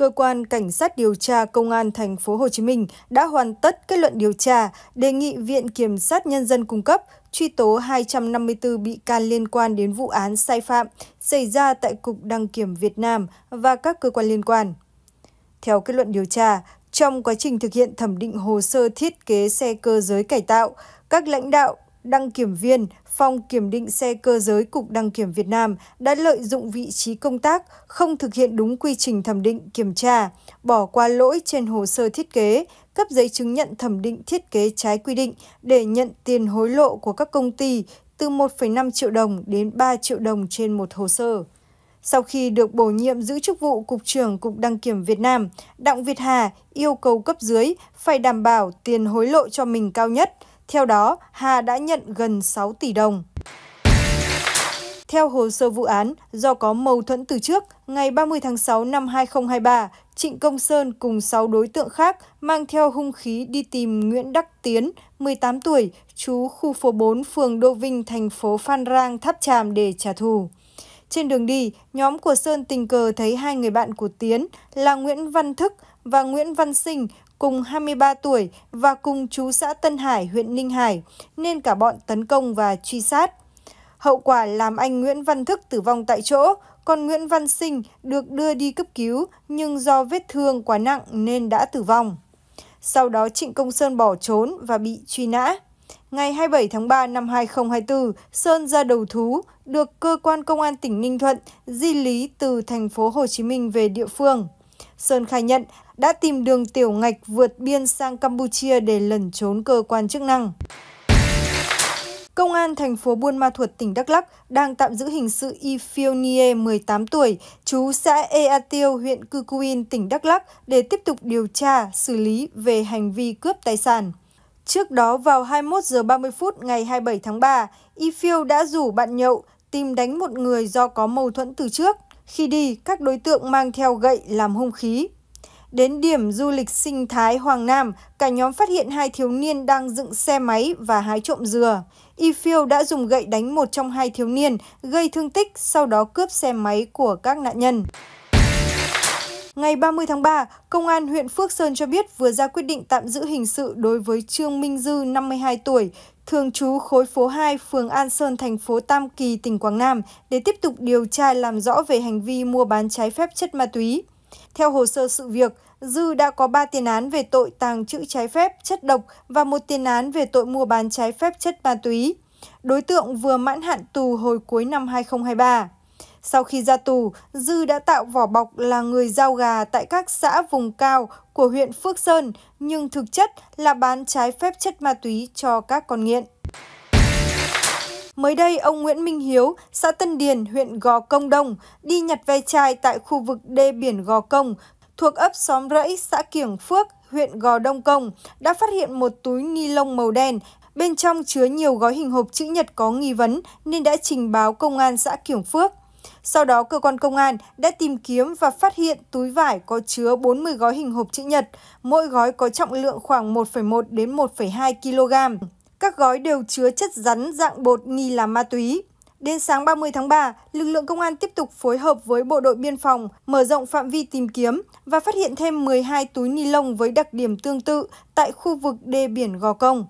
cơ quan cảnh sát điều tra công an thành phố Hồ Chí Minh đã hoàn tất kết luận điều tra, đề nghị viện kiểm sát nhân dân cung cấp truy tố 254 bị can liên quan đến vụ án sai phạm xảy ra tại Cục Đăng kiểm Việt Nam và các cơ quan liên quan. Theo kết luận điều tra, trong quá trình thực hiện thẩm định hồ sơ thiết kế xe cơ giới cải tạo, các lãnh đạo, đăng kiểm viên, phòng kiểm định xe cơ giới Cục Đăng kiểm Việt Nam đã lợi dụng vị trí công tác, không thực hiện đúng quy trình thẩm định kiểm tra, bỏ qua lỗi trên hồ sơ thiết kế, cấp giấy chứng nhận thẩm định thiết kế trái quy định để nhận tiền hối lộ của các công ty từ 1,5 triệu đồng đến 3 triệu đồng trên một hồ sơ. Sau khi được bổ nhiệm giữ chức vụ Cục trưởng Cục Đăng kiểm Việt Nam, Đặng Việt Hà yêu cầu cấp dưới phải đảm bảo tiền hối lộ cho mình cao nhất – theo đó, Hà đã nhận gần 6 tỷ đồng. Theo hồ sơ vụ án, do có mâu thuẫn từ trước, ngày 30 tháng 6 năm 2023, Trịnh Công Sơn cùng 6 đối tượng khác mang theo hung khí đi tìm Nguyễn Đắc Tiến, 18 tuổi, chú khu phố 4, phường Đô Vinh, thành phố Phan Rang, Tháp Tràm để trả thù. Trên đường đi, nhóm của Sơn tình cờ thấy hai người bạn của Tiến là Nguyễn Văn Thức và Nguyễn Văn Sinh cùng 23 tuổi và cùng chú xã Tân Hải, huyện Ninh Hải, nên cả bọn tấn công và truy sát. Hậu quả làm anh Nguyễn Văn Thức tử vong tại chỗ, còn Nguyễn Văn Sinh được đưa đi cấp cứu nhưng do vết thương quá nặng nên đã tử vong. Sau đó Trịnh Công Sơn bỏ trốn và bị truy nã. Ngày 27 tháng 3 năm 2024, Sơn ra đầu thú, được cơ quan công an tỉnh Ninh Thuận di lý từ thành phố Hồ Chí Minh về địa phương. Sơn khai nhận đã tìm đường tiểu ngạch vượt biên sang Campuchia để lẩn trốn cơ quan chức năng. Công an thành phố Buôn Ma Thuột, tỉnh Đắk Lắk đang tạm giữ hình sự Y Ifionie, 18 tuổi, chú xã Ea Tiêu, huyện Cư Cuin, tỉnh Đắk Lắk để tiếp tục điều tra, xử lý về hành vi cướp tài sản. Trước đó vào 21 giờ 30 phút ngày 27 tháng 3, Ifiêu đã rủ bạn nhậu tìm đánh một người do có mâu thuẫn từ trước. Khi đi, các đối tượng mang theo gậy làm hung khí, Đến điểm du lịch sinh thái Hoàng Nam, cả nhóm phát hiện hai thiếu niên đang dựng xe máy và hái trộm dừa. Y Phiêu đã dùng gậy đánh một trong hai thiếu niên, gây thương tích, sau đó cướp xe máy của các nạn nhân. Ngày 30 tháng 3, Công an huyện Phước Sơn cho biết vừa ra quyết định tạm giữ hình sự đối với Trương Minh Dư, 52 tuổi, thường trú khối phố 2, phường An Sơn, thành phố Tam Kỳ, tỉnh Quảng Nam, để tiếp tục điều tra làm rõ về hành vi mua bán trái phép chất ma túy. Theo hồ sơ sự việc, Dư đã có 3 tiền án về tội tàng trữ trái phép chất độc và một tiền án về tội mua bán trái phép chất ma túy. Đối tượng vừa mãn hạn tù hồi cuối năm 2023. Sau khi ra tù, Dư đã tạo vỏ bọc là người giao gà tại các xã vùng cao của huyện Phước Sơn, nhưng thực chất là bán trái phép chất ma túy cho các con nghiện. Mới đây, ông Nguyễn Minh Hiếu, xã Tân Điền, huyện Gò Công Đông, đi nhặt ve chai tại khu vực đê biển Gò Công, thuộc ấp Xóm Rẫy, xã Kiểng Phước, huyện Gò Đông Công, đã phát hiện một túi ni lông màu đen, bên trong chứa nhiều gói hình hộp chữ nhật có nghi vấn nên đã trình báo công an xã Kiểng Phước. Sau đó, cơ quan công an đã tìm kiếm và phát hiện túi vải có chứa 40 gói hình hộp chữ nhật, mỗi gói có trọng lượng khoảng 1,1 đến 1,2 kg. Các gói đều chứa chất rắn dạng bột nghi là ma túy. Đến sáng 30 tháng 3, lực lượng công an tiếp tục phối hợp với bộ đội biên phòng mở rộng phạm vi tìm kiếm và phát hiện thêm 12 túi ni lông với đặc điểm tương tự tại khu vực đê biển Gò Công.